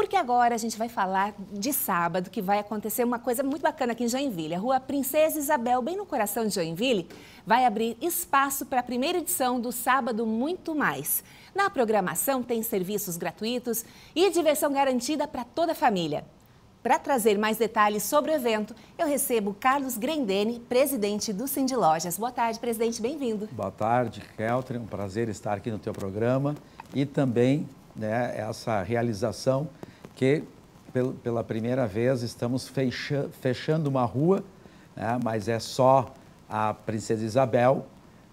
Porque agora a gente vai falar de sábado, que vai acontecer uma coisa muito bacana aqui em Joinville. A Rua Princesa Isabel, bem no coração de Joinville, vai abrir espaço para a primeira edição do Sábado Muito Mais. Na programação tem serviços gratuitos e diversão garantida para toda a família. Para trazer mais detalhes sobre o evento, eu recebo Carlos Grendene, presidente do Cindy Lojas. Boa tarde, presidente, bem-vindo. Boa tarde, Keltrin, um prazer estar aqui no teu programa e também né, essa realização porque pela primeira vez estamos fechando uma rua, né, mas é só a Princesa Isabel,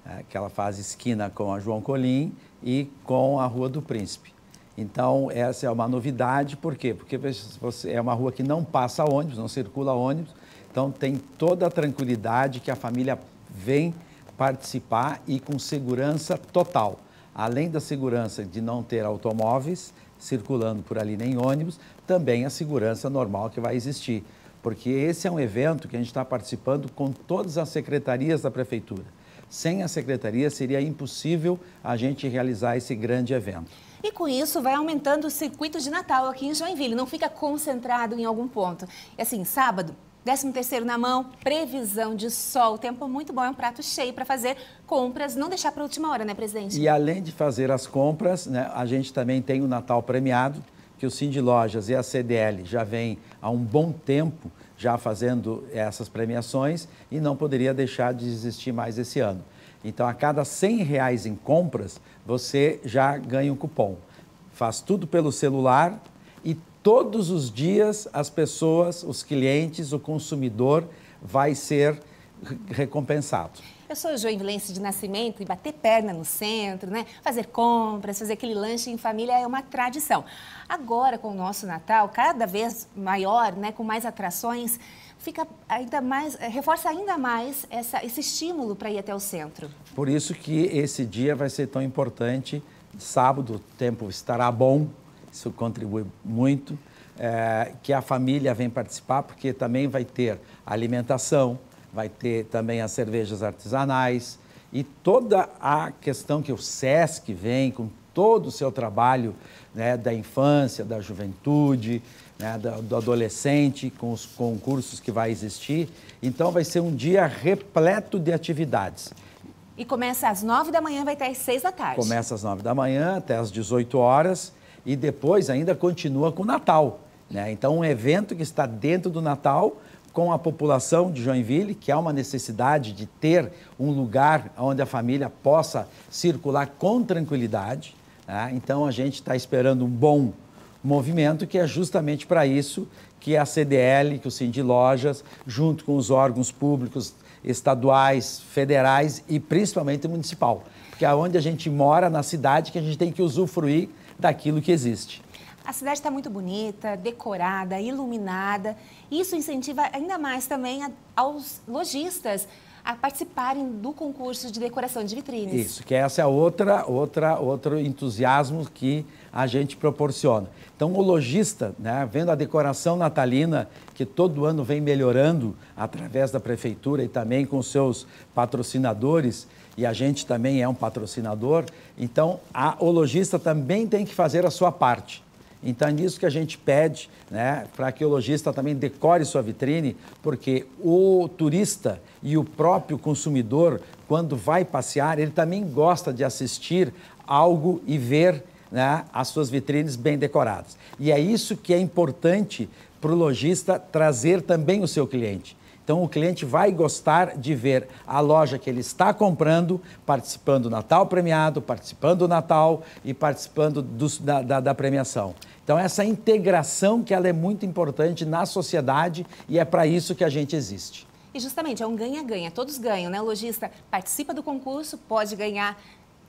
né, que ela faz esquina com a João Colim e com a Rua do Príncipe. Então, essa é uma novidade, por quê? Porque você, é uma rua que não passa ônibus, não circula ônibus, então tem toda a tranquilidade que a família vem participar e com segurança total além da segurança de não ter automóveis circulando por ali nem ônibus, também a segurança normal que vai existir. Porque esse é um evento que a gente está participando com todas as secretarias da prefeitura. Sem a secretaria seria impossível a gente realizar esse grande evento. E com isso vai aumentando o circuito de Natal aqui em Joinville, não fica concentrado em algum ponto. É assim, sábado Décimo terceiro na mão, previsão de sol. Tempo muito bom, é um prato cheio para fazer compras, não deixar para a última hora, né, presidente? E além de fazer as compras, né, a gente também tem o Natal premiado, que o Cindy Lojas e a CDL já vem há um bom tempo já fazendo essas premiações e não poderia deixar de existir mais esse ano. Então, a cada 100 reais em compras, você já ganha um cupom. Faz tudo pelo celular e Todos os dias as pessoas, os clientes, o consumidor vai ser recompensado. Eu sou joinvilense de nascimento e bater perna no centro, né? Fazer compras, fazer aquele lanche em família é uma tradição. Agora, com o nosso Natal cada vez maior, né, com mais atrações, fica ainda mais, eh, reforça ainda mais essa, esse estímulo para ir até o centro. Por isso que esse dia vai ser tão importante. Sábado, o tempo estará bom, isso contribui muito. É, que a família vem participar, porque também vai ter alimentação, vai ter também as cervejas artesanais e toda a questão que o SESC vem com todo o seu trabalho né, da infância, da juventude, né, do, do adolescente, com os concursos que vai existir. Então, vai ser um dia repleto de atividades. E começa às nove da manhã, vai até às seis da tarde. Começa às nove da manhã até às 18 horas e depois ainda continua com o Natal. Né? Então, um evento que está dentro do Natal, com a população de Joinville, que há uma necessidade de ter um lugar onde a família possa circular com tranquilidade. Né? Então, a gente está esperando um bom movimento, que é justamente para isso que a CDL, que o Cindy Lojas, junto com os órgãos públicos estaduais, federais e principalmente municipal. Porque é onde a gente mora, na cidade, que a gente tem que usufruir daquilo que existe. A cidade está muito bonita, decorada, iluminada. Isso incentiva ainda mais também a, aos lojistas a participarem do concurso de decoração de vitrines. Isso, que essa é outra, outra, outro entusiasmo que a gente proporciona. Então, o lojista, né, vendo a decoração natalina, que todo ano vem melhorando através da prefeitura e também com seus patrocinadores, e a gente também é um patrocinador, então a, o lojista também tem que fazer a sua parte. Então, é nisso que a gente pede né, para que o lojista também decore sua vitrine, porque o turista e o próprio consumidor, quando vai passear, ele também gosta de assistir algo e ver né, as suas vitrines bem decoradas. E é isso que é importante para o lojista trazer também o seu cliente. Então o cliente vai gostar de ver a loja que ele está comprando participando do Natal premiado, participando do Natal e participando do, da, da, da premiação. Então essa integração que ela é muito importante na sociedade e é para isso que a gente existe. E justamente é um ganha-ganha, todos ganham, né? O lojista participa do concurso, pode ganhar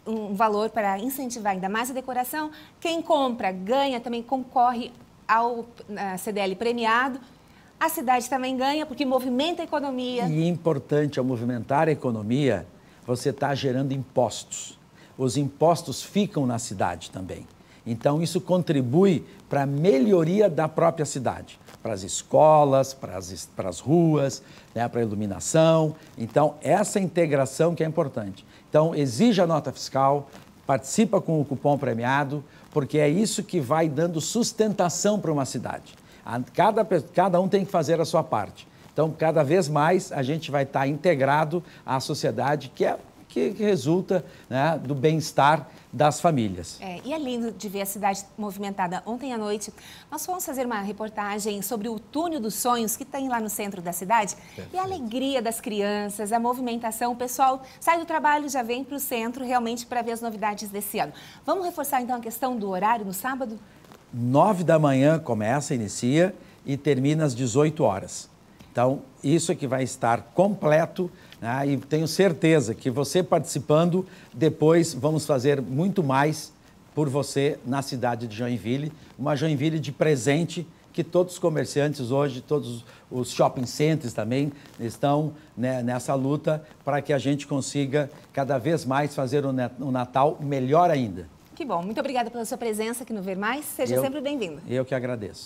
um valor para incentivar ainda mais a decoração. Quem compra ganha, também concorre ao eh, CDL premiado a cidade também ganha, porque movimenta a economia. E importante, ao movimentar a economia, você está gerando impostos. Os impostos ficam na cidade também. Então, isso contribui para a melhoria da própria cidade, para as escolas, para as, para as ruas, né, para a iluminação. Então, essa integração que é importante. Então, exija a nota fiscal, participa com o cupom premiado, porque é isso que vai dando sustentação para uma cidade. Cada, cada um tem que fazer a sua parte. Então, cada vez mais a gente vai estar tá integrado à sociedade, que é que, que resulta né, do bem-estar das famílias. É, e é lindo de ver a cidade movimentada. Ontem à noite, nós fomos fazer uma reportagem sobre o Túnel dos Sonhos, que tem lá no centro da cidade. Perfeito. E a alegria das crianças, a movimentação. O pessoal sai do trabalho já vem para o centro realmente para ver as novidades desse ano. Vamos reforçar então a questão do horário no sábado? 9 da manhã começa, inicia e termina às 18 horas. Então, isso é que vai estar completo né? e tenho certeza que você participando, depois vamos fazer muito mais por você na cidade de Joinville, uma Joinville de presente que todos os comerciantes hoje, todos os shopping centers também estão né, nessa luta para que a gente consiga cada vez mais fazer o Natal melhor ainda. Que bom. Muito obrigada pela sua presença aqui no Ver Mais. Seja eu, sempre bem-vindo. Eu que agradeço.